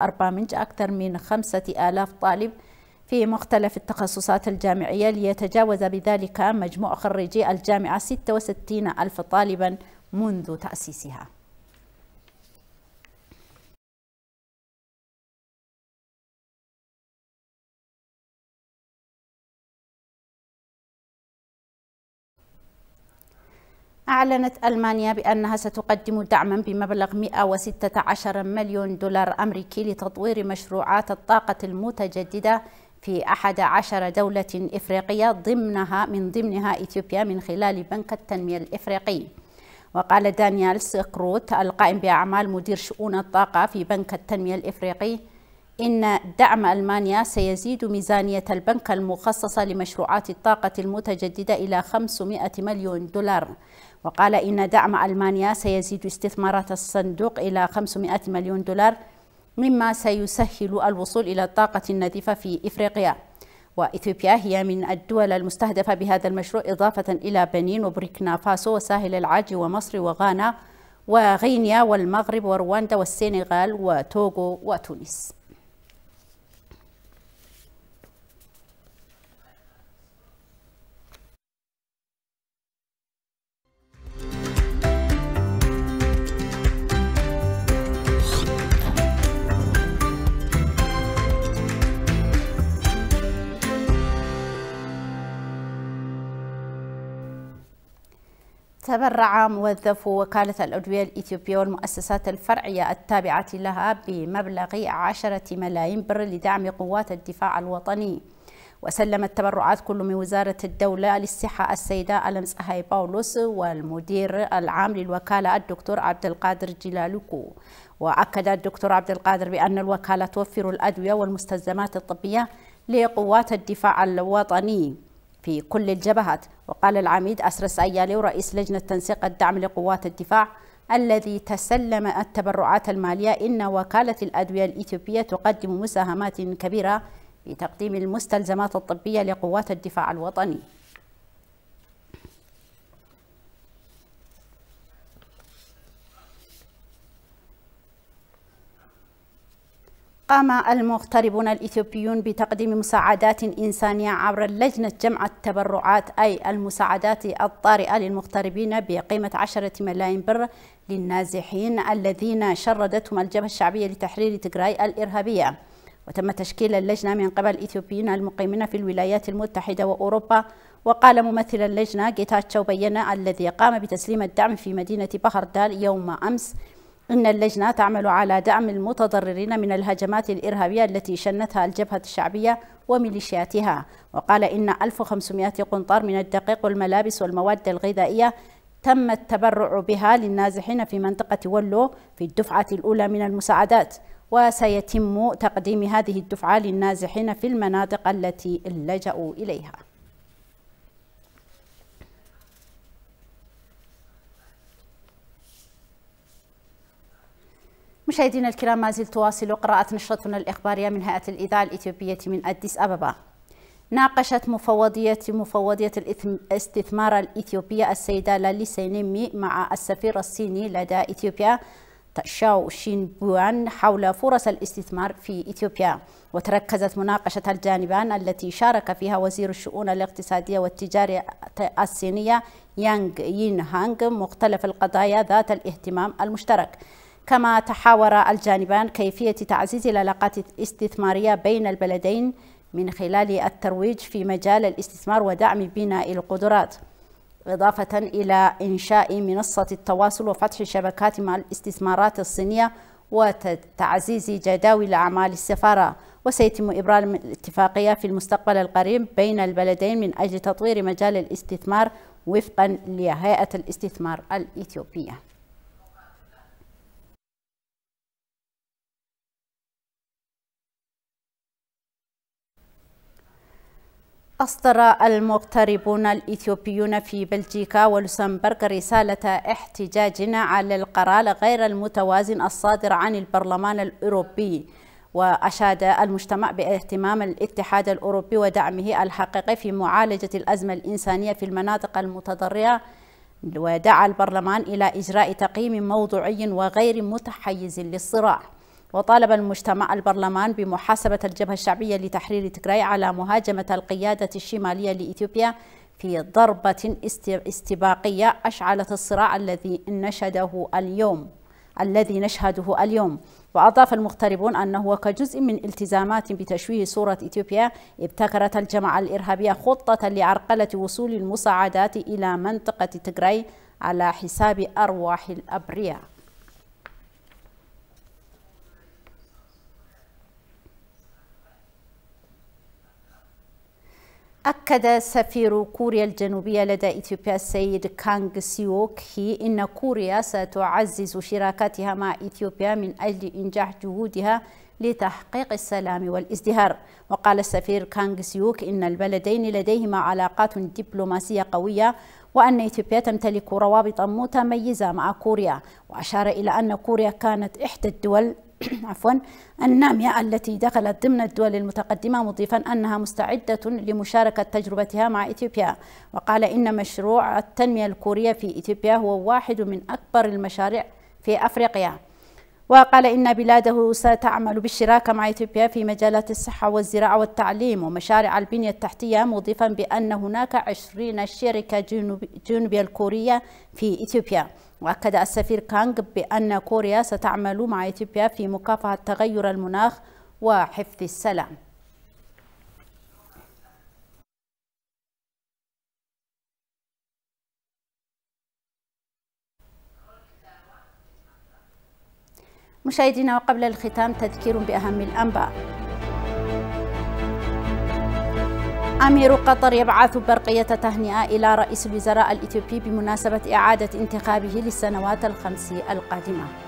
برامج أكثر من خمسة آلاف طالب في مختلف التخصصات الجامعية ليتجاوز بذلك مجموع خريجي الجامعة 66 ألف طالبا منذ تأسيسها أعلنت ألمانيا بأنها ستقدم دعما بمبلغ 116 مليون دولار أمريكي لتطوير مشروعات الطاقة المتجددة في أحد عشر دولة إفريقية ضمنها من ضمنها إثيوبيا من خلال بنك التنمية الإفريقي وقال دانيال سكروت القائم بأعمال مدير شؤون الطاقة في بنك التنمية الإفريقي إن دعم ألمانيا سيزيد ميزانية البنك المخصصة لمشروعات الطاقة المتجددة إلى 500 مليون دولار وقال إن دعم ألمانيا سيزيد استثمارات الصندوق إلى 500 مليون دولار مما سيسهل الوصول إلى الطاقة النظيفة في إفريقيا وإثيوبيا هي من الدول المستهدفة بهذا المشروع إضافة إلى بنين وبريكنا فاسو وساحل العاج ومصر وغانا وغينيا والمغرب ورواندا والسنغال وتوغو وتونس تبرع موظفو وكالة الأدوية الإثيوبية والمؤسسات الفرعية التابعة لها بمبلغ عشرة ملايين بر لدعم قوات الدفاع الوطني وسلم التبرعات كل من وزارة الدولة للصحة السيدة ألمس أهاي باولوس والمدير العام للوكالة الدكتور عبد القادر جلالكو وأكد الدكتور عبد القادر بأن الوكالة توفر الأدوية والمستلزمات الطبية لقوات الدفاع الوطني في كل الجبهات وقال العميد أسرس أيالي رئيس لجنة تنسيق الدعم لقوات الدفاع الذي تسلم التبرعات المالية إن وكالة الأدوية الإثيوبية تقدم مساهمات كبيرة في تقديم المستلزمات الطبية لقوات الدفاع الوطني قام المغتربون الإثيوبيون بتقديم مساعدات إنسانية عبر لجنة جمع التبرعات أي المساعدات الطارئة للمغتربين بقيمة عشرة ملايين بر للنازحين الذين شردتهم الجبهة الشعبية لتحرير تجراي الإرهابية وتم تشكيل اللجنة من قبل الإثيوبيين المقيمين في الولايات المتحدة وأوروبا وقال ممثل اللجنة جيتاتشو بينا الذي قام بتسليم الدعم في مدينة بهردال يوم أمس إن اللجنة تعمل على دعم المتضررين من الهجمات الإرهابية التي شنتها الجبهة الشعبية وميليشياتها وقال إن 1500 قنطار من الدقيق والملابس والمواد الغذائية تم التبرع بها للنازحين في منطقة ولو في الدفعة الأولى من المساعدات وسيتم تقديم هذه الدفعة للنازحين في المناطق التي لجأوا إليها مشاهدينا الكرام ما زلت تواصل قراءة نشرتنا الإخبارية من هيئة الإذاعة الإثيوبية من أديس أبابا ناقشت مفوضية مفوضية الاستثمار الإثيوبية السيدة لالي سينيمي مع السفير الصيني لدى إثيوبيا تشاو شين بوان حول فرص الاستثمار في إثيوبيا وتركزت مناقشة الجانبان التي شارك فيها وزير الشؤون الاقتصادية والتجارية الصينية يانغ يين هانغ مختلف القضايا ذات الاهتمام المشترك كما تحاور الجانبان كيفية تعزيز العلاقات الاستثمارية بين البلدين من خلال الترويج في مجال الاستثمار ودعم بناء القدرات إضافة إلى إنشاء منصة التواصل وفتح شبكات مع الاستثمارات الصينية وتعزيز جداول أعمال السفارة وسيتم إبرام الاتفاقية في المستقبل القريب بين البلدين من أجل تطوير مجال الاستثمار وفقا لهيئة الاستثمار الإثيوبية أصدر المغتربون الإثيوبيون في بلجيكا ولوكسمبورغ رسالة احتجاج على القرار غير المتوازن الصادر عن البرلمان الأوروبي وأشاد المجتمع باهتمام الاتحاد الأوروبي ودعمه الحقيقي في معالجة الأزمة الإنسانية في المناطق المتضررة ودعا البرلمان إلى إجراء تقييم موضوعي وغير متحيز للصراع وطالب المجتمع البرلمان بمحاسبة الجبهة الشعبية لتحرير تكراي على مهاجمة القيادة الشمالية لإثيوبيا في ضربة استباقية أشعلت الصراع الذي نشهده اليوم الذي نشهده اليوم وأضاف المغتربون أنه كجزء من التزامات بتشويه صورة إثيوبيا ابتكرت الجماعة الإرهابية خطة لعرقلة وصول المساعدات إلى منطقة تجري على حساب أرواح الأبرياء أكد سفير كوريا الجنوبية لدى إثيوبيا السيد كانغ سيوك هي إن كوريا ستعزز شراكاتها مع إثيوبيا من أجل إنجاح جهودها لتحقيق السلام والازدهار وقال السفير كانغ سيوك إن البلدين لديهما علاقات دبلوماسية قوية وأن إثيوبيا تمتلك روابط متميزة مع كوريا وأشار إلى أن كوريا كانت إحدى الدول عفوا النامية التي دخلت ضمن الدول المتقدمة مضيفا أنها مستعدة لمشاركة تجربتها مع إثيوبيا وقال إن مشروع التنمية الكورية في إثيوبيا هو واحد من أكبر المشاريع في أفريقيا وقال إن بلاده ستعمل بالشراكة مع إثيوبيا في مجالات الصحة والزراعة والتعليم ومشاريع البنية التحتية مضيفا بأن هناك عشرين شركة جنوبية الكورية في إثيوبيا وأكد السفير كانغ بأن كوريا ستعمل مع إثيوبيا في مكافحة تغير المناخ وحفظ السلام مشاهدينا وقبل الختام تذكير بأهم الأنباء أمير قطر يبعث برقية تهنئة إلى رئيس الوزراء الإثيوبي بمناسبة إعادة انتخابه للسنوات الخمس القادمة